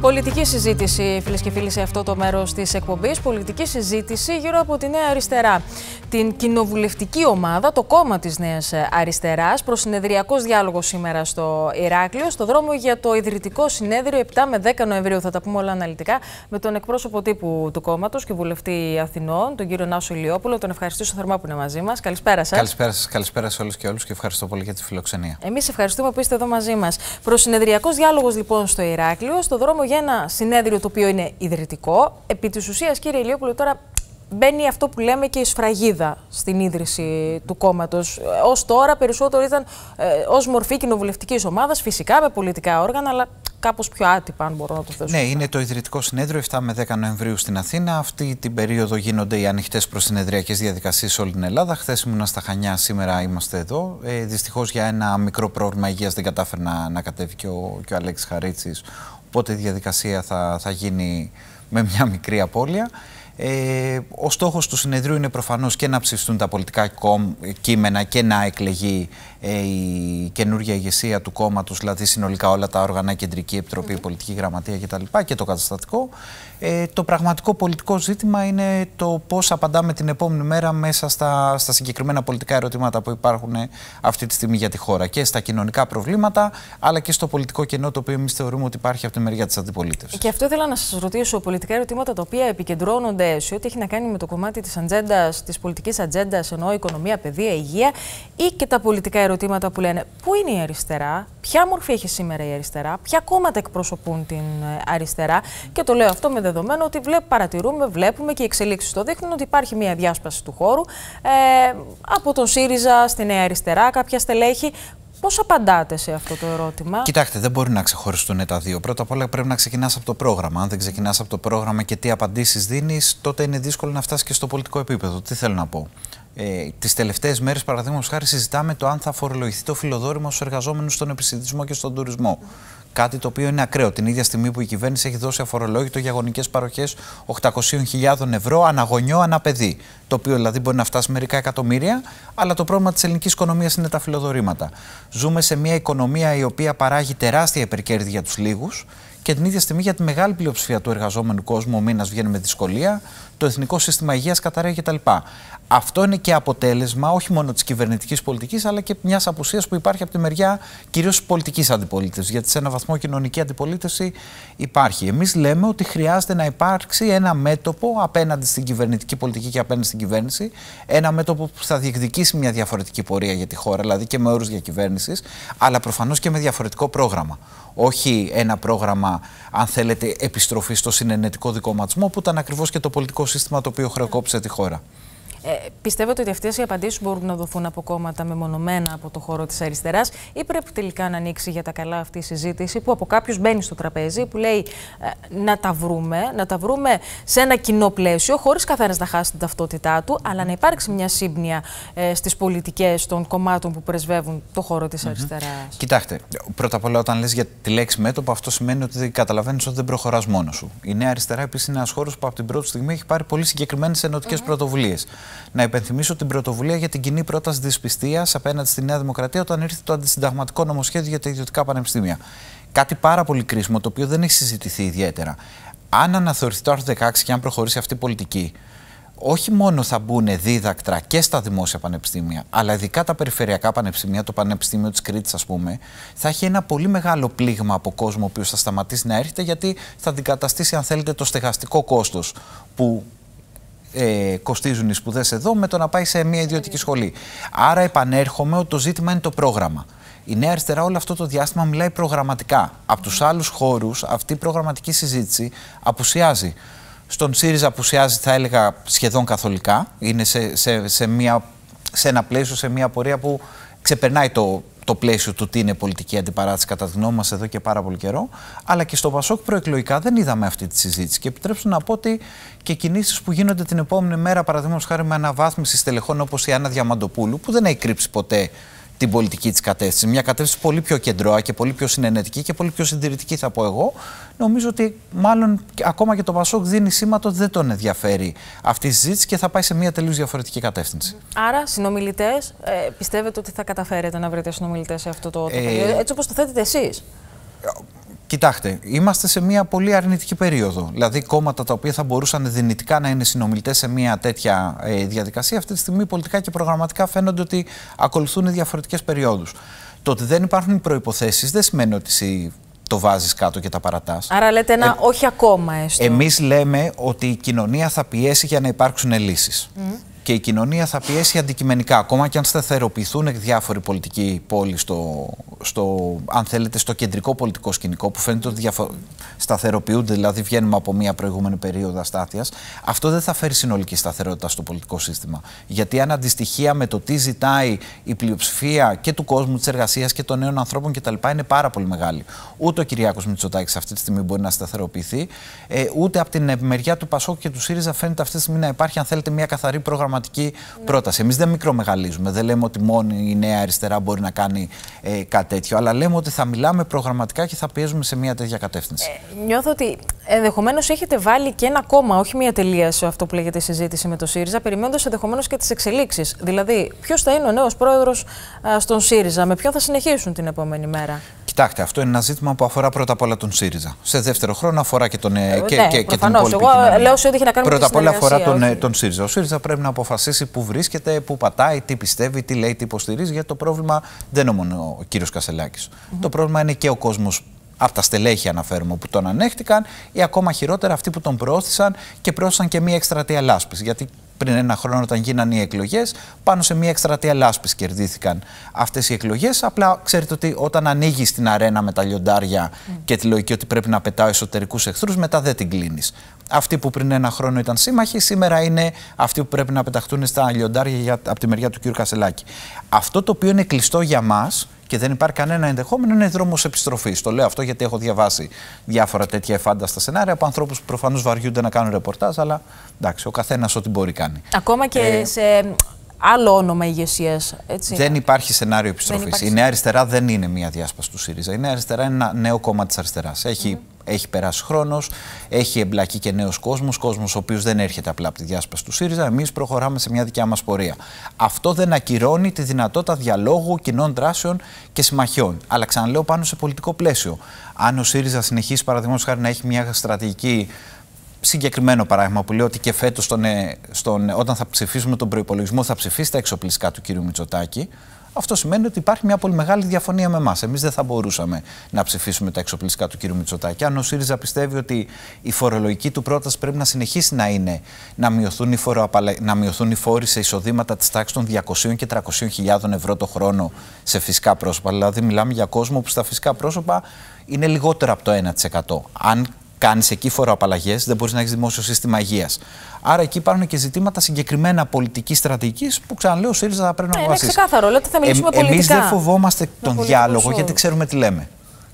Πολιτική συζήτηση, φίλες και φίλοι, σε αυτό το μέρος της εκπομπής. Πολιτική συζήτηση γύρω από τη Νέα Αριστερά. Την κοινοβουλευτική ομάδα, το κόμμα της Νέας Αριστεράς, προς συνεδριακός διάλογο σήμερα στο Ηράκλειο, στο δρόμο για το ιδρυτικό συνέδριο 7 με 10 Νοεμβρίου. Θα τα πούμε όλα αναλυτικά με τον εκπρόσωπο τύπου του κόμματος και βουλευτή Αθηνών, τον κύριο Νάσο Ηλιόπουλο. Τον ευχαριστήσω θερμά που είναι μαζί μας. Καλησπέρα σας. Καλησπέρα σας, καλησπέρα σε όλους και όλους και ευχαριστώ πολύ για τη φιλοξενία. Εμείς ευχαριστούμε που είστε εδώ μαζί μας. Προς συνεδριακός διάλογος λοιπόν στο Ηράκλειο, στο δρόμο για ένα συνέδριο το οποίο είναι ιδρυτικό. Επί της ουσίας, κύριε Ηλιόπουλο, τώρα μπαίνει αυτό που λέμε και η σφραγίδα στην ίδρυση του κόμματος. Ως τώρα περισσότερο ήταν ε, ως μορφή κοινοβουλευτικής ομάδας, φυσικά με πολιτικά όργανα, αλλά κάπως πιο άτυπα, αν μπορώ να το θέσω. Ναι, είναι το ιδρυτικό συνέδριο 7 με 10 Νοεμβρίου στην Αθήνα. Αυτή την περίοδο γίνονται οι ανοιχτές προσυνεδριακές διαδικασίες όλη την Ελλάδα. Χθες ήμουνα στα Χανιά, σήμερα είμαστε εδώ. Ε, Δυστυχώς για ένα μικρό πρόβλημα υγείας δεν κατάφερε να, να κατέβει και ο, και ο Αλέξης Χαρίτσης, πότε η διαδικασία θα, θα γίνει με μια μικρή απώλεια. Ε, ο στόχος του συνεδρίου είναι προφανώς και να ψηφιστούν τα πολιτικά κείμενα και να εκλεγεί ε, η καινούργια ηγεσία του κόμματος, δηλαδή συνολικά όλα τα όργανα, κεντρική επιτροπή, mm -hmm. πολιτική γραμματεία κτλ. Και, και το καταστατικό. Ε, το πραγματικό πολιτικό ζήτημα είναι το πώς απαντάμε την επόμενη μέρα μέσα στα, στα συγκεκριμένα πολιτικά ερωτήματα που υπάρχουν ε, αυτή τη στιγμή για τη χώρα. Και στα κοινωνικά προβλήματα, αλλά και στο πολιτικό κενό το οποίο εμείς θεωρούμε ότι υπάρχει από τη μεριά της αντιπολίτευσης. Και αυτό ήθελα να σας ρωτήσω. Πολιτικά ερωτήματα τα οποία επικεντρώνονται σε ό,τι έχει να κάνει με το κομμάτι της ατζέντας, της πολιτικής ατζέντας, εννοώ οικονομία, παιδεία, υγεία ή και τα πολιτικά ερωτήματα ερωτήματα που λένε πού είναι η αριστερά, ποια μορφή έχει σήμερα η αριστερά, ποια κόμματα εκπροσωπούν την ε, αριστερά. Και το λέω αυτό με δεδομένο ότι βλέπ, παρατηρούμε, βλέπουμε και οι εξελίξεις το δείχνουν ότι υπάρχει μια διάσπαση του χώρου ε, από τον ΣΥΡΙΖΑ στη Νέα Αριστερά, κάποια στελέχη Πώς απαντάτε σε αυτό το ερώτημα, Κοιτάξτε, δεν μπορεί να ξεχωριστούν τα δύο. Πρώτα απ' όλα πρέπει να ξεκινάς από το πρόγραμμα. Αν δεν ξεκινάς από το πρόγραμμα και τι απαντήσεις δίνεις, τότε είναι δύσκολο να φτάσεις και στο πολιτικό επίπεδο. Τι θέλω να πω. Ε, τις τελευταίες μέρες, παραδείγματος χάρη, συζητάμε το αν θα φορολογηθεί το φιλοδόρημα στους εργαζόμενους στον επιστημισμό και στον τουρισμό. Κάτι το οποίο είναι ακραίο. Την ίδια στιγμή που η κυβέρνηση έχει δώσει αφορολόγητο για γονικές παροχές 800.000 ευρώ αναγωνιό ανά παιδί. Το οποίο δηλαδή μπορεί να φτάσει μερικά εκατομμύρια, αλλά το πρόβλημα της ελληνικής οικονομίας είναι τα φιλοδορήματα. Ζούμε σε μια οικονομία η οποία παράγει τεράστια υπερκέρδη για τους λίγους και την ίδια στιγμή για τη μεγάλη πλειοψηφία του εργαζόμενου κόσμου ο μήνας βγαίνει με δυσκολία, το εθνικό σύστημα υγείας καταραίει κτλ. Αυτό είναι και αποτέλεσμα όχι μόνο της κυβερνητικής πολιτικής, αλλά και μιας απουσίας που υπάρχει από τη μεριά κυρίως της πολιτικής αντιπολίτευσης. Γιατί σε ένα βαθμό κοινωνική αντιπολίτευση υπάρχει. Εμείς λέμε ότι χρειάζεται να υπάρξει ένα μέτωπο απέναντι στην κυβερνητική πολιτική και απέναντι στην κυβέρνηση. Ένα μέτωπο που θα διεκδικήσει μια διαφορετική πορεία για τη χώρα, δηλαδή και με όρους διακυβέρνησης, αλλά προφανώς και με διαφορετικό πρόγραμμα. Όχι ένα πρόγραμμα αν θέλετε, επιστροφή στο συνενετικό δικοματισμό, που ήταν ακριβώς και το πολιτικό σύστημα το οποίο χρεοκόπησε τη χώρα. Ε, πιστεύετε ότι αυτές οι απαντήσεις μπορούν να δοθούν από κόμματα μεμονωμένα από το χώρο της αριστεράς, ή πρέπει τελικά να ανοίξει για τα καλά αυτή η συζήτηση που από κάποιους μπαίνει στο τραπέζι, που λέει ε, να τα βρούμε, να τα βρούμε σε ένα κοινό πλαίσιο, χωρίς καθένας να χάσει την ταυτότητά του, αλλά να υπάρξει μια σύμπνοια ε, στις πολιτικές των κομμάτων που πρεσβεύουν το χώρο της mm -hmm. αριστεράς. Κοιτάξτε, πρώτα απ' όλα, όταν λες για τη λέξη μέτωπο, αυτό σημαίνει ότι καταλαβαίνεις ότι δεν προχωράς μόνος σου. Η Νέα Αριστερά επίσης είναι ένας χώρος που από την πρώτη στιγμή έχει πάρει πολύ συγκεκριμένες ενωτικές mm πρωτοβουλίες. Να υπενθυμίσω την πρωτοβουλία για την κοινή πρόταση δυσπιστίας απέναντι στη Νέα Δημοκρατία όταν ήρθε το αντισυνταγματικό νομοσχέδιο για τα ιδιωτικά πανεπιστήμια. Κάτι πάρα πολύ κρίσιμο, το οποίο δεν έχει συζητηθεί ιδιαίτερα. Αν αναθεωρηθεί το άρθρο 16 και αν προχωρήσει αυτή η πολιτική, όχι μόνο θα μπουν δίδακτρα και στα δημόσια πανεπιστήμια, αλλά ειδικά τα περιφερειακά πανεπιστήμια, το Πανεπιστήμιο της Κρήτης, ας πούμε, θα έχει ένα πολύ μεγάλο πλήγμα από κόσμο ο οποίος θα σταματήσει να έρχεται, γιατί θα αντικαταστήσει, αν θέλετε, το στεγαστικό κόστος που ε, κοστίζουν οι σπουδές εδώ με το να πάει σε μια ιδιωτική σχολή. Άρα επανέρχομαι ότι το ζήτημα είναι το πρόγραμμα. Η Νέα Αριστερά όλο αυτό το διάστημα μιλάει προγραμματικά. Από τους άλλους χώρους αυτή η προγραμματική συζήτηση απουσιάζει. Στον ΣΥΡΙΖΑ απουσιάζει, θα έλεγα, σχεδόν καθολικά. Είναι σε, σε, σε, μια, σε ένα πλαίσιο, σε μια πορεία που ξεπερνάει το, το πλαίσιο του τι είναι πολιτική αντιπαράτηση, κατά τη γνώμη μας, εδώ και πάρα πολύ καιρό. Αλλά και στο Πασόκ προεκλογικά δεν είδαμε αυτή τη συζήτηση. Και επιτρέψτε να πω ότι και κινήσεις που γίνονται την επόμενη μέρα, παραδείγματος χάρη με αναβάθμιση στελεχών όπως η Άννα Διαμαντοπούλου, που δεν έχει κρύψει ποτέ την πολιτική της κατεύθυνση. Μια κατεύθυνση πολύ πιο κεντρώα και πολύ πιο συνενετική και πολύ πιο συντηρητική, θα πω εγώ. Νομίζω ότι μάλλον ακόμα και το Πασόκ δίνει σήμα ότι δεν τον ενδιαφέρει αυτή η συζήτηση και θα πάει σε μια τελείως διαφορετική κατεύθυνση. Άρα, συνομιλητές, ε, πιστεύετε ότι θα καταφέρετε να βρείτε συνομιλητές σε αυτό το. Ε... Έτσι όπως το θέτετε εσείς. Ε, Κοιτάξτε, είμαστε σε μια πολύ αρνητική περίοδο. Δηλαδή, κόμματα τα οποία θα μπορούσαν δυνητικά να είναι συνομιλητές σε μια τέτοια ε, διαδικασία, αυτή τη στιγμή πολιτικά και προγραμματικά φαίνονται ότι ακολουθούν διαφορετικές περιόδους. Το ότι δεν υπάρχουν προποθέσει δεν σημαίνει ότι το βάζεις κάτω και τα παρατάς. Άρα, λέτε ένα ε, όχι ακόμα, έστω. Εμείς λέμε ότι η κοινωνία θα πιέσει για να υπάρξουν λύσεις. Και η κοινωνία θα πιέσει αντικειμενικά, ακόμα και αν σταθεροποιηθούν διάφοροι πολιτικοί πόλοι στο, στο, αν θέλετε, στο κεντρικό πολιτικό σκηνικό που φαίνεται ότι διαφο... σταθεροποιούνται, δηλαδή βγαίνουμε από μια προηγούμενη περίοδο αστάθειας, αυτό δεν θα φέρει συνολική σταθερότητα στο πολιτικό σύστημα. Γιατί αν αντιστοιχεία με το τι ζητάει η πλειοψηφία και του κόσμου, της εργασίας και των νέων ανθρώπων κτλ. είναι πάρα πολύ μεγάλη. Ούτε ο Κυριάκος Μητσοτάκης αυτή τη στιγμή μπορεί να σταθεροποιηθεί, ε, ούτε από την μεριά του Πασόκ και του ΣΥΡΙΖΑ φαίνεται αυτή τη στιγμή να υπάρχει, αν θέλετε, μια καθαρή προγραμματική ναι. πρόταση. Εμείς δεν μικρομεγαλίζουμε. Δεν λέμε ότι μόνο η νέα αριστερά μπορεί να κάνει ε, τέτοιο, αλλά λέμε ότι θα μιλάμε προγραμματικά και θα πιέζουμε σε μια τέτοια κατεύθυνση. Ε, νιώθω ότι ενδεχομένως έχετε βάλει και ένα κόμμα, όχι μία τελεία σε αυτό που λέγεται συζήτηση με το ΣΥΡΙΖΑ, περιμένοντας ενδεχομένως και τις εξελίξεις. Δηλαδή, ποιος θα είναι ο νέος πρόεδρος στον ΣΥΡΙΖΑ, με ποιον θα συνεχίσουν την επόμενη μέρα. Κοιτάξτε, αυτό είναι ένα ζήτημα που αφορά πρώτα απ' όλα τον ΣΥΡΙΖΑ. Σε δεύτερο χρόνο αφορά και, τον, ε, ε και, ναι, και, και την Εγώ κοινωνία. Ε, λέω σε ό,τι έχει να κάνει πρώτα με Πρώτα απ' όλα αφορά τον, ε, τον ΣΥΡΙΖΑ. Ο ΣΥΡΙΖΑ πρέπει να αποφασίσει πού βρίσκεται, πού πατάει, τι πιστεύει, τι λέει, τι υποστηρίζει, γιατί το πρόβλημα δεν είναι μόνο ο κύριος Κασελάκης. Mm -hmm. Το πρόβλημα είναι και ο κόσμος από τα στελέχη αναφέρουμε που τον ανέχτηκαν ή ακόμα χειρότερα αυτοί που τον προώθησαν και προώθησαν και μία εκστρατεία λάσπης. Γιατί πριν ένα χρόνο όταν γίνανε οι εκλογές πάνω σε μία εκστρατεία λάσπης κερδίθηκαν αυτές οι εκλογές. Απλά ξέρετε ότι όταν ανοίγει την αρένα με τα λιοντάρια mm. και τη λογική ότι πρέπει να πετάω εσωτερικούς εχθρούς μετά δεν την κλείνεις. Αυτοί που πριν ένα χρόνο ήταν σύμμαχοι, σήμερα είναι αυτοί που πρέπει να πεταχτούν στα λιοντάρια από τη μεριά του κ. Κασελάκη. Αυτό το οποίο είναι κλειστό για μας και δεν υπάρχει κανένα ενδεχόμενο, είναι δρόμος επιστροφής. Το λέω αυτό γιατί έχω διαβάσει διάφορα τέτοια εφάνταστα σενάρια από ανθρώπους που προφανώς βαριούνται να κάνουν ρεπορτάζ, αλλά εντάξει, ο καθένας ό,τι μπορεί κάνει. Ακόμα και ε, σε άλλο όνομα ηγεσίας. Δεν υπάρχει σενάριο επιστροφή. Η Νέα Αριστερά δεν είναι μια διάσπαση του ΣΥΡΙΖΑ. Η Νέα Αριστερά είναι ένα νέο κόμμα της αριστεράς. Έχει, έχει περάσει χρόνος, έχει εμπλακεί και νέος κόσμος, κόσμος ο οποίος δεν έρχεται απλά από τη διάσπαση του ΣΥΡΙΖΑ. Εμείς προχωράμε σε μια δικιά μας πορεία. Αυτό δεν ακυρώνει τη δυνατότητα διαλόγου, κοινών δράσεων και συμμαχιών. Αλλά ξαναλέω πάνω σε πολιτικό πλαίσιο. Αν ο ΣΥΡΙΖΑ συνεχίσει, παραδείγματος χάρη, να έχει μια στρατηγική συγκεκριμένο παράδειγμα που λέει ότι και φέτος ε, ε, όταν θα ψηφίσουμε τον προπολογισμό θα ψηφίσει τα εξοπλιστικά του κύριου Μητσοτάκη. Αυτό σημαίνει ότι υπάρχει μια πολύ μεγάλη διαφωνία με εμάς. Εμείς δεν θα μπορούσαμε να ψηφίσουμε τα εξοπλιστικά του κ. Μητσοτάκη. Αν ο ΣΥΡΙΖΑ πιστεύει ότι η φορολογική του πρόταση πρέπει να συνεχίσει να είναι να μειωθούν οι, φοροαπαλε... να μειωθούν οι φόροι σε εισοδήματα της τάξης των 200 και 300.000 ευρώ το χρόνο σε φυσικά πρόσωπα. Δηλαδή, μιλάμε για κόσμο που στα φυσικά πρόσωπα είναι λιγότερο από το 1%. Αν κάνεις εκεί φοροαπαλλαγές, δεν μπορείς να έχεις δημόσιο σύστημα υγείας. Άρα εκεί υπάρχουν και ζητήματα συγκεκριμένα πολιτικής στρατηγικής που ξαναλέω ο ΣΥΡΙΖΑ θα πρέπει να ναι, αποφασίσει. είναι ξεκάθαρο, λέτε θα μιλήσουμε ε, πολιτικά. Εμεί δεν φοβόμαστε τον διάλογο γιατί ξέρουμε τι λέμε.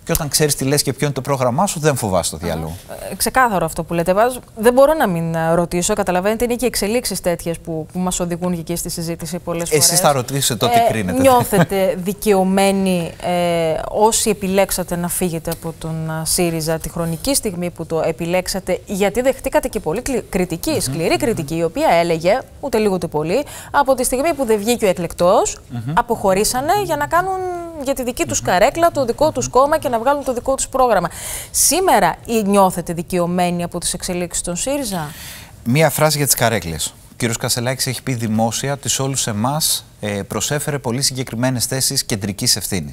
Και όταν ξέρεις τι λες και ποιο είναι το πρόγραμμά σου, δεν φοβάσαι το διάλογο. Ε, ξεκάθαρο αυτό που λέτε. βάζω. Δεν μπορώ να μην ε, ρωτήσω. Καταλαβαίνετε, είναι και εξελίξεις τέτοιες που, που μας οδηγούν και εκεί στη συζήτηση πολλές φορέ. Εσεί θα ρωτήσετε τότε ε, κρίνετε. Νιώθετε δικαιωμένοι ε, όσοι επιλέξατε να φύγετε από τον ε, ΣΥΡΙΖΑ τη χρονική στιγμή που το επιλέξατε, γιατί δεχτήκατε και πολύ κριτική, mm -hmm. σκληρή κριτική, η οποία έλεγε ούτε λίγο ούτε πολύ, από τη στιγμή που δεν βγήκε ο εκλεκτός, mm -hmm. αποχωρήσανε για να κάνουν για τη δική τους καρέκλα, το δικό τους κόμμα και να να βγάλουν το δικό τους πρόγραμμα. Σήμερα ή νιώθετε δικαιωμένοι από τις εξελίξεις των ΣΥΡΙΖΑ. Μία φράση για τις καρέκλες. Ο κύριος Κασελάκης έχει πει δημόσια ότι σε όλους εμάς ε, προσέφερε πολύ συγκεκριμένες θέσεις κεντρικής ευθύνης.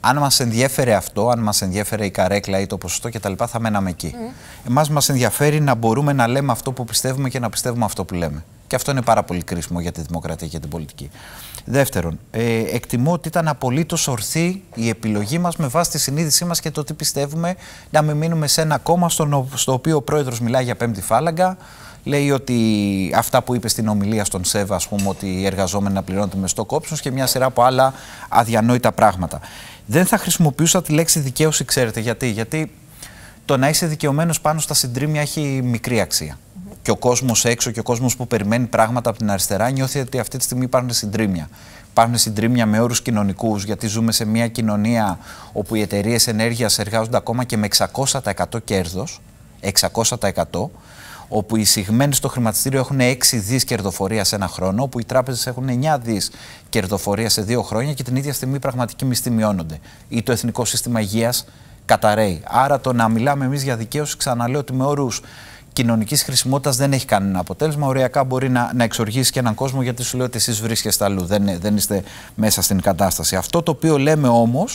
Αν μας ενδιέφερε αυτό, αν μας ενδιέφερε η καρέκλα ή το ποσοστό κτλ. θα μέναμε εκεί. Mm. Εμάς μας ενδιαφέρει να μπορούμε να λέμε αυτό που πιστεύουμε και να πιστεύουμε αυτό που λέμε. Και αυτό είναι πάρα πολύ κρίσιμο για τη δημοκρατία και την πολιτική. Δεύτερον, ε, εκτιμώ ότι ήταν απολύτως ορθή η επιλογή μας με βάση τη συνείδησή μας και το τι πιστεύουμε να μην μείνουμε σε ένα κόμμα στο, οποίο ο πρόεδρος μιλάει για πέμπτη φάλαγγα. Λέει ότι αυτά που είπε στην ομιλία στον Σέβα, ας πούμε, ότι οι εργαζόμενοι να πληρώνονται μες στο κόψος και μια σειρά από άλλα αδιανόητα πράγματα. Δεν θα χρησιμοποιούσα τη λέξη δικαίωση, ξέρετε γιατί. Γιατί το να είσαι δικαιωμένος πάνω στα συντρίμια έχει μικρή αξία και ο κόσμος έξω και ο κόσμος που περιμένει πράγματα από την αριστερά νιώθει ότι αυτή τη στιγμή υπάρχουν συντρίμια. Υπάρχουν συντρίμια με όρους κοινωνικούς, γιατί ζούμε σε μια κοινωνία όπου οι εταιρείες ενέργειας εργάζονται ακόμα και με 600% κέρδο. 600% όπου οι συγμένοι στο χρηματιστήριο έχουν 6 δις κερδοφορία σε ένα χρόνο, όπου οι τράπεζες έχουν 9 δις κερδοφορία σε δύο χρόνια και την ίδια στιγμή οι πραγματικοί μισθοί μειώνονται. Ή το Εθνικό Σύστημα Υγείας καταραίει. Άρα το να μιλάμε εμείς για δικαίωση, ξαναλέω ότι με όρους κοινωνικής χρησιμότητας δεν έχει κανένα αποτέλεσμα. Οριακά μπορεί να, να εξοργήσει και έναν κόσμο γιατί σου λέει ότι εσείς βρίσκεστε αλλού. Δεν, δεν είστε μέσα στην κατάσταση. Αυτό το οποίο λέμε όμως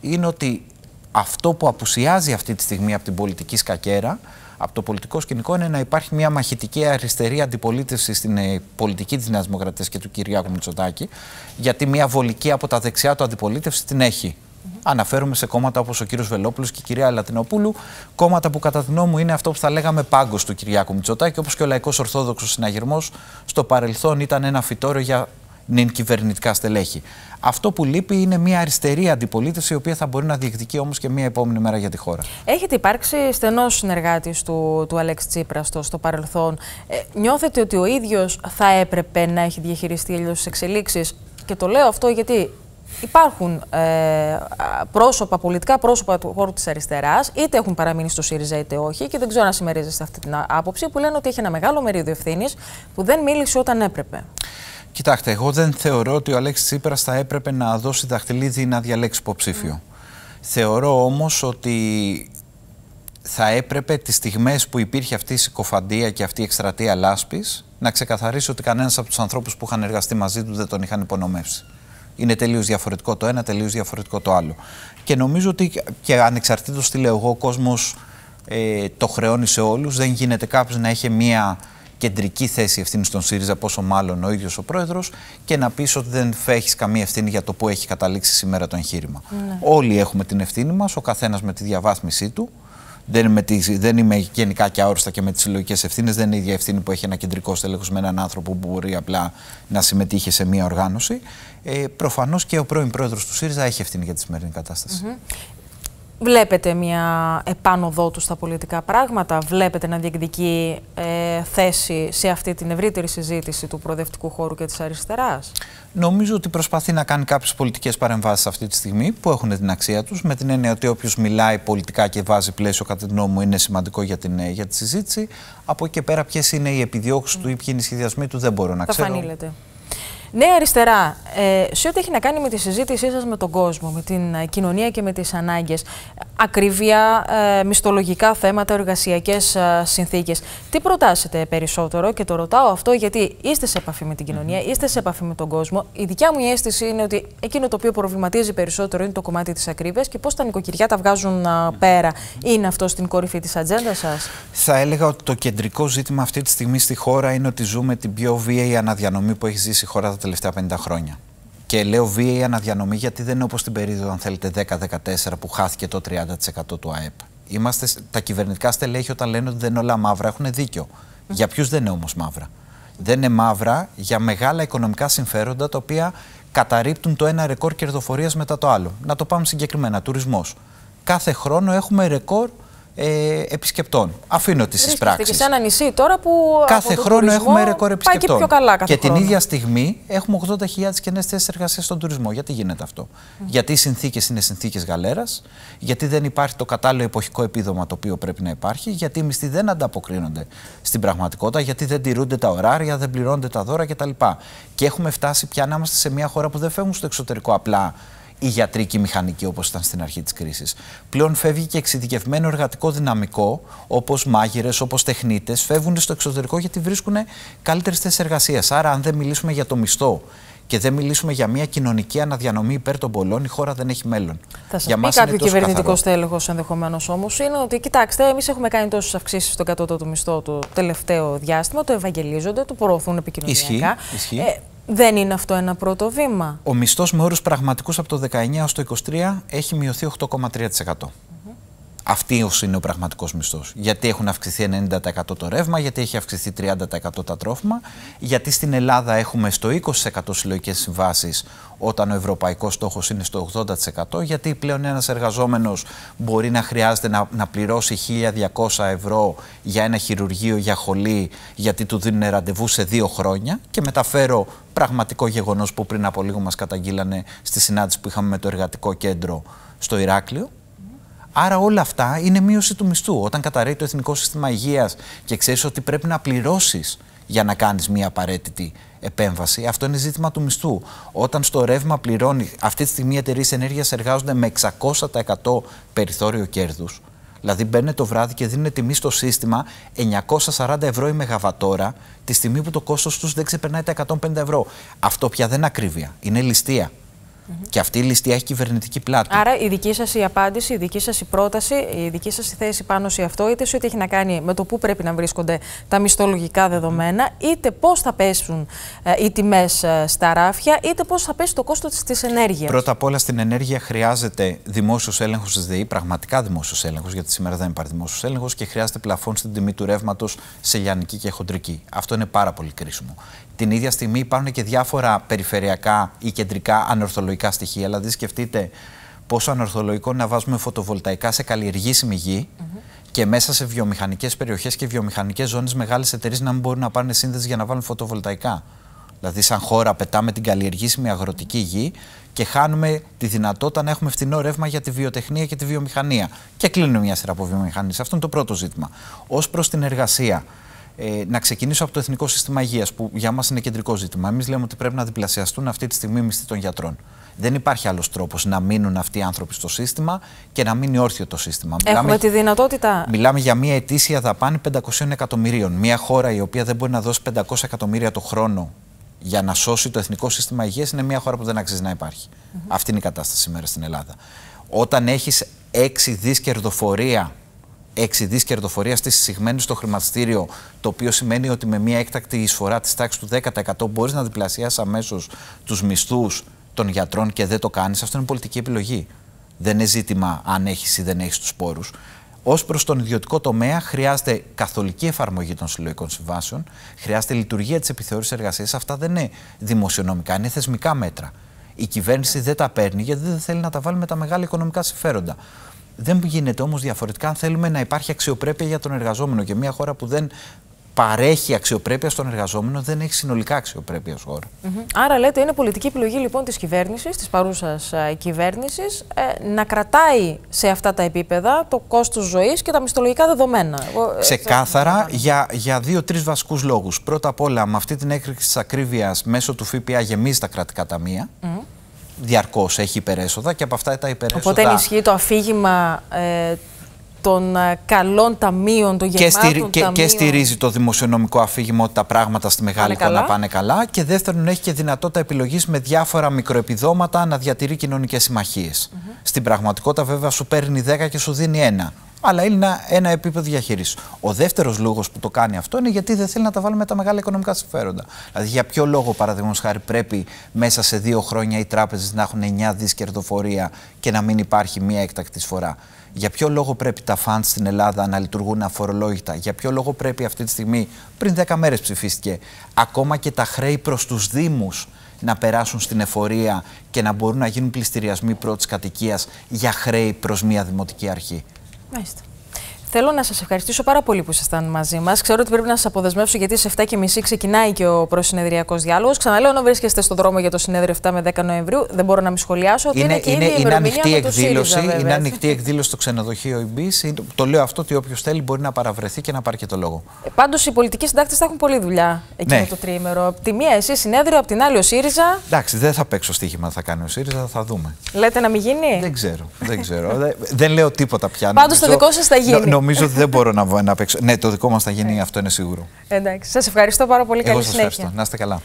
είναι ότι αυτό που απουσιάζει αυτή τη στιγμή από την πολιτική σκακέρα, από το πολιτικό σκηνικό, είναι να υπάρχει μια μαχητική αριστερή αντιπολίτευση στην ε, πολιτική της Νέας Δημοκρατίας και του Κυριάκου Μητσοτάκη, γιατί μια βολική από τα δεξιά του αντιπολίτευση την έχει Αναφέρομαι σε κόμματα όπως ο κύριος Βελόπουλος και η κυρία Λατινοπούλου, κόμματα που κατά τη γνώμη μου είναι αυτό που θα λέγαμε πάγκος του Κυριάκου Μητσοτάκη, όπως και ο Λαϊκός Ορθόδοξος Συναγερμός στο παρελθόν ήταν ένα φυτόριο για νυν κυβερνητικά στελέχη. Αυτό που λείπει είναι μια αριστερή αντιπολίτευση, η οποία θα μπορεί να διεκδικεί όμως και μια επόμενη μέρα για τη χώρα. Έχετε υπάρξει στενός συνεργάτης του, του Αλέξ Τσίπρα στο, παρελθόν. Ε, νιώθετε ότι ο ίδιος θα έπρεπε να έχει διαχειριστεί αλλιώς τις εξελίξεις. Και το λέω αυτό γιατί υπάρχουν ε, πρόσωπα, πολιτικά πρόσωπα του χώρου της αριστεράς, είτε έχουν παραμείνει στο ΣΥΡΙΖΑ είτε όχι, και δεν ξέρω αν συμμερίζεστε αυτή την άποψη, που λένε ότι έχει ένα μεγάλο μερίδιο ευθύνης που δεν μίλησε όταν έπρεπε. Κοιτάξτε, εγώ δεν θεωρώ ότι ο Αλέξης Τσίπρας θα έπρεπε να δώσει δαχτυλίδι ή να διαλέξει υποψήφιο. Mm. Θεωρώ όμως ότι θα έπρεπε τις στιγμές που υπήρχε αυτή η συκοφαντία και αυτή η εκστρατεία λάσπης να ξεκαθαρίσει θεωρω κανένας από τους ανθρώπους που είχαν εργαστεί μαζί τους δεν τον είχαν υπονομεύσει είναι τελείως διαφορετικό το ένα, τελείως διαφορετικό το άλλο. Και νομίζω ότι και ανεξαρτήτως τι λέω εγώ, ο κόσμος ε, το χρεώνει σε όλους. Δεν γίνεται κάποιος να έχει μία κεντρική θέση ευθύνη στον ΣΥΡΙΖΑ, πόσο μάλλον ο ίδιος ο πρόεδρος, και να πεις ότι δεν έχεις καμία ευθύνη για το που έχει καταλήξει σήμερα το εγχείρημα. Ναι. Όλοι έχουμε την ευθύνη μας, ο καθένας με τη διαβάθμισή του. Δεν είμαι, δεν είμαι γενικά και αόριστα και με τις συλλογικές ευθύνες. Δεν είναι η ίδια ευθύνη που έχει ένα κεντρικό στέλεχος με έναν άνθρωπο που μπορεί απλά να συμμετείχε σε μία οργάνωση. Ε, Προφανώς και ο πρώην πρόεδρος του ΣΥΡΙΖΑ έχει ευθύνη για τη σημερινή κατάσταση. Βλέπετε μια επάνωδό του στα πολιτικά πράγματα, βλέπετε να διεκδικεί ε, θέση σε αυτή την ευρύτερη συζήτηση του προοδευτικού χώρου και της αριστεράς. Νομίζω ότι προσπαθεί να κάνει κάποιες πολιτικές παρεμβάσεις αυτή τη στιγμή που έχουν την αξία τους με την έννοια ότι όποιος μιλάει πολιτικά και βάζει πλαίσιο κατά την νόμο είναι σημαντικό για, την, ε, για τη συζήτηση. Από εκεί και πέρα ποιες είναι οι επιδιώξεις mm. του ή ποιοι είναι οι σχεδιασμοί του δεν μπορώ να ξέρω. Αριστερά ε, σε ό,τι έχει να κάνει με τη συζήτησή σας με τον κόσμο, με την ε, κοινωνία και με τις ανάγκες, ακρίβεια, ε, μισθολογικά θέματα, εργασιακές ε, συνθήκες, τι προτάσετε περισσότερο και το ρωτάω αυτό γιατί είστε σε επαφή με την κοινωνία, είστε σε επαφή με τον κόσμο. Η δικιά μου αίσθηση είναι ότι εκείνο το οποίο προβληματίζει περισσότερο είναι το κομμάτι της ακρίβειας και πώς τα νοικοκυριά τα βγάζουν ε, πέρα. Είναι αυτό στην κορυφή της ατζέντα σας. Θα έλεγα ότι το κεντρικό ζήτημα αυτή τη στιγμή στη χώρα είναι ότι ζούμε την πιο βίαιη αναδιανομή που έχει ζήσει η χώρα τα τελευταία 50 χρόνια. Και λέω βίαιη αναδιανομή γιατί δεν είναι όπως την περίοδο, αν θέλετε, 10-14 που χάθηκε το 30% του ΑΕΠ. Είμαστε, τα κυβερνητικά στελέχη όταν λένε ότι δεν είναι όλα μαύρα έχουν δίκιο. Για ποιους δεν είναι όμως μαύρα. Δεν είναι μαύρα για μεγάλα οικονομικά συμφέροντα τα οποία καταρρύπτουν το ένα ρεκόρ κερδοφορίας μετά το άλλο. Να το πάμε συγκεκριμένα, τουρισμός. Κάθε χρόνο έχουμε ρεκόρ ε, επισκεπτών. Αφήνω τις εισπράξεις. Και σε ένα νησί τώρα που. Κάθε από χρόνο έχουμε ρεκόρ επισκεπτών. Πάει και, πιο καλά κάθε και την ίδια στιγμή έχουμε 80.000 καινές θέσεις εργασίας στον τουρισμό. Γιατί γίνεται αυτό. Γιατί οι συνθήκες είναι συνθήκες γαλέρας, γιατί δεν υπάρχει το κατάλληλο εποχικό επίδομα το οποίο πρέπει να υπάρχει, γιατί οι μισθοί δεν ανταποκρίνονται στην πραγματικότητα, γιατί δεν τηρούνται τα ωράρια, δεν πληρώνονται τα δώρα κτλ. Και έχουμε φτάσει πια να είμαστε σε μια χώρα που δεν φεύγουν στο εξωτερικό απλά η γιατρική μηχανική όπως ήταν στην αρχή της κρίσης. Πλέον φεύγει και εξειδικευμένο εργατικό δυναμικό, όπως μάγειρες, όπως τεχνίτες, φεύγουν στο εξωτερικό γιατί βρίσκουν καλύτερες θέσεις εργασίας. Άρα, αν δεν μιλήσουμε για το μισθό και δεν μιλήσουμε για μια κοινωνική αναδιανομή υπέρ των πολλών, η χώρα δεν έχει μέλλον. Θα σας πει κάποιο κυβερνητικό στέλεχος ενδεχομένως όμως, είναι ότι κοιτάξτε, εμείς έχουμε κάνει τόσες αυξήσεις στον κατώτατο μισθό το τελευταίο διάστημα, το ευαγγελίζονται, το προωθούν επικοινωνιακά. Ε, δεν είναι αυτό ένα πρώτο βήμα. Ο μισθός με όρους πραγματικούς από το 19 το 23 έχει μειωθεί 8,3%. Αυτό είναι ο πραγματικός μισθός. Γιατί έχουν αυξηθεί 90% το ρεύμα, γιατί έχει αυξηθεί 30% τα τρόφιμα, γιατί στην Ελλάδα έχουμε στο 20% συλλογικές συμβάσεις όταν ο ευρωπαϊκός στόχος είναι στο 80%, γιατί πλέον ένας εργαζόμενος μπορεί να χρειάζεται να, να πληρώσει 1.200 ευρώ για ένα χειρουργείο για χολή, γιατί του δίνουν ραντεβού σε δύο χρόνια. Και μεταφέρω πραγματικό γεγονός που πριν από λίγο μας καταγγείλανε στη συνάντηση που είχαμε με το εργατικό κέντρο στο Ηράκλειο Άρα όλα αυτά είναι μείωση του μισθού. Όταν καταραίει το Εθνικό Σύστημα Υγείας και ξέρεις ότι πρέπει να πληρώσεις για να κάνεις μια απαραίτητη επέμβαση, αυτό είναι ζήτημα του μισθού. Όταν στο ρεύμα πληρώνει, αυτή τη στιγμή οι εταιρείες ενέργειας εργάζονται με 600% περιθώριο κέρδους. Δηλαδή μπαίνουν το βράδυ και δίνουν τιμή στο σύστημα 940 ευρώ η μεγαβατόρα, τη στιγμή που το κόστος τους δεν ξεπερνάει τα 150 ευρώ. Αυτό πια δεν είναι ακρίβεια, είναι ληστεία. Και αυτή η ληστεία έχει κυβερνητική πλάτη. Άρα η δική σας η απάντηση, η δική σας η πρόταση, η δική σας η θέση πάνω σε αυτό, είτε σε ό,τι έχει να κάνει με το πού πρέπει να βρίσκονται τα μισθολογικά δεδομένα, είτε πώς θα πέσουν ε, οι τιμές ε, στα ράφια, είτε πώς θα πέσει το κόστος της ενέργειας. Πρώτα απ' όλα στην ενέργεια χρειάζεται δημόσιος έλεγχος της ΔΕΗ, πραγματικά δημόσιος έλεγχος, γιατί σήμερα δεν υπάρχει δημόσιος έλεγχος και χρειάζεται πλαφόν στην τιμή του ρεύματος σε λιανική και χοντρική. Αυτό είναι πάρα πολύ κρίσιμο. Την ίδια στιγμή υπάρχουν και διάφορα περιφερειακά ή κεντρικά ανορθολογικά στοιχεία. Δηλαδή, σκεφτείτε πόσο ανορθολογικό είναι να βάζουμε φωτοβολταϊκά σε καλλιεργήσιμη γη και μέσα σε βιομηχανικές περιοχές και βιομηχανικές ζώνες μεγάλες εταιρείες να μην μπορούν να πάρουν σύνδεση για να βάλουν φωτοβολταϊκά. Δηλαδή, σαν χώρα, πετάμε την καλλιεργήσιμη αγροτική γη και χάνουμε τη δυνατότητα να έχουμε φθηνό ρεύμα για τη βιοτεχνία και τη βιομηχανία. Και κλείνουμε μια σειρά από βιομηχανίες. Αυτό είναι το πρώτο ζήτημα. Ως προς την εργασία. Ε, να ξεκινήσω από το Εθνικό Σύστημα Υγείας, που για μας είναι κεντρικό ζήτημα. Εμείς λέμε ότι πρέπει να διπλασιαστούν αυτή τη στιγμή οι μισθοί των γιατρών. Δεν υπάρχει άλλος τρόπος να μείνουν αυτοί οι άνθρωποι στο σύστημα και να μείνει όρθιο το σύστημα. Έχουμε μιλάμε, τη δυνατότητα. Μιλάμε για μια ετήσια δαπάνη 500 εκατομμυρίων. Μια χώρα η οποία δεν μπορεί να δώσει 500 εκατομμύρια το χρόνο για να σώσει το εθνικό σύστημα υγείας είναι μια χώρα που δεν αξίζει να υπάρχει. Αυτή είναι η κατάσταση σήμερα στην Ελλάδα. Όταν έχεις έξι δις έξι δι κερδοφορία συγμένη στο χρηματιστήριο, το οποίο σημαίνει ότι με μια έκτακτη εισφορά της τάξης του 10% μπορείς να διπλασιάσεις αμέσως τους μισθούς των γιατρών και δεν το κάνεις, αυτό είναι πολιτική επιλογή. Δεν είναι ζήτημα αν έχεις ή δεν έχεις τους πόρους. Ως προς τον ιδιωτικό τομέα, χρειάζεται καθολική εφαρμογή των συλλογικών συμβάσεων, χρειάζεται λειτουργία της επιθεώρησης εργασίας. Αυτά δεν είναι δημοσιονομικά, είναι θεσμικά μέτρα. Η κυβέρνηση δεν τα παίρνει γιατί δεν θέλει να τα βάλει με τα μεγάλα οικονομικά συμφέροντα. Δεν γίνεται όμως διαφορετικά αν θέλουμε να υπάρχει αξιοπρέπεια για τον εργαζόμενο. Και μια χώρα που δεν παρέχει αξιοπρέπεια στον εργαζόμενο, δεν έχει συνολικά αξιοπρέπεια ως χώρα. Άρα, λέτε, είναι πολιτική επιλογή λοιπόν της κυβέρνησης, της παρούσας κυβέρνησης, ε, να κρατάει σε αυτά τα επίπεδα το κόστος ζωής και τα μισθολογικά δεδομένα. Ε, Ξεκάθαρα για, για δύο-τρει βασικούς λόγους. Πρώτα απ' όλα, με αυτή την έκρηξη της ακρίβειας μέσω του ΦΠΑ γεμίζει τα κρατικά ταμεία. Mm διαρκώς έχει υπερέσοδα και από αυτά τα υπερέσοδα. Οπότε ενισχύει το αφήγημα ε, των ε, καλών ταμείων, των γεμάτων και Και στηρίζει το δημοσιονομικό αφήγημα ότι τα πράγματα στη μεγάλη εικόνα πάνε καλά. Και δεύτερον, έχει και δυνατότητα επιλογής με διάφορα μικροεπιδόματα να διατηρεί κοινωνικές κοινωνικέ Mm -hmm. Στην πραγματικότητα, βέβαια, σου παίρνει 10 και σου δίνει ένα αλλά είναι ένα, ένα επίπεδο διαχείρισης. Ο δεύτερος λόγος που το κάνει αυτό είναι γιατί δεν θέλει να τα βάλουμε τα μεγάλα οικονομικά συμφέροντα. Δηλαδή, για ποιο λόγο, παραδείγματος χάρη, πρέπει μέσα σε δύο χρόνια οι τράπεζες να έχουν 9 δις κερδοφορία και να μην υπάρχει μία έκτακτη φορά. Για ποιο λόγο πρέπει τα φαντ στην Ελλάδα να λειτουργούν αφορολόγητα. Για ποιο λόγο πρέπει αυτή τη στιγμή, πριν 10 μέρες ψηφίστηκε, ακόμα και τα χρέη προς τους Δήμους να περάσουν στην εφορία και να μπορούν να γίνουν πληστηριασμοί πρώτης κατοικίας για χρέη προς μία δημοτική αρχή. Başladım. Θέλω να σας ευχαριστήσω πάρα πολύ που ήσασταν μαζί μας. Ξέρω ότι πρέπει να σας αποδεσμεύσω γιατί στι 7.30 ξεκινάει και ο προσυνεδριακός διάλογος. Ξαναλέω, να βρίσκεστε στον δρόμο για το συνέδριο 7 με 10 Νοεμβρίου. Δεν μπορώ να μη σχολιάσω. Είναι, είναι, και είναι, είναι, ανοιχτή εκδήλωση, ΣΥΡΙΖΑ, είναι ανοιχτή εκδήλωση στο ξενοδοχείο ΙΜΠΗ. Το λέω αυτό ότι όποιος θέλει μπορεί να παραβρεθεί και να πάρει και το λόγο. Ε, Πάντως οι πολιτικοί συντάκτες θα έχουν πολλή δουλειά εκείνο ναι. το τρίμερο. Από τη μία εσύ συνέδριο, από την άλλη ο ΣΥΡΙΖΑ. Εντάξει, δεν θα παίξω στοίχημα θα κάνει ο ΣΥΡΙΖΑ, θα δούμε. Λέτε να μην γίνει. Δεν Δεν, ξέρω. δεν λέω τίποτα πια. Πάντως το δικό σας θα γίνει νομίζω ότι δεν μπορώ να, να παίξω. Ναι, το δικό μας θα γίνει, ναι. αυτό είναι σίγουρο. Εντάξει. Σας ευχαριστώ πάρα πολύ. Εγώ καλή σας συνέχεια. Ευχαριστώ. Να είστε καλά.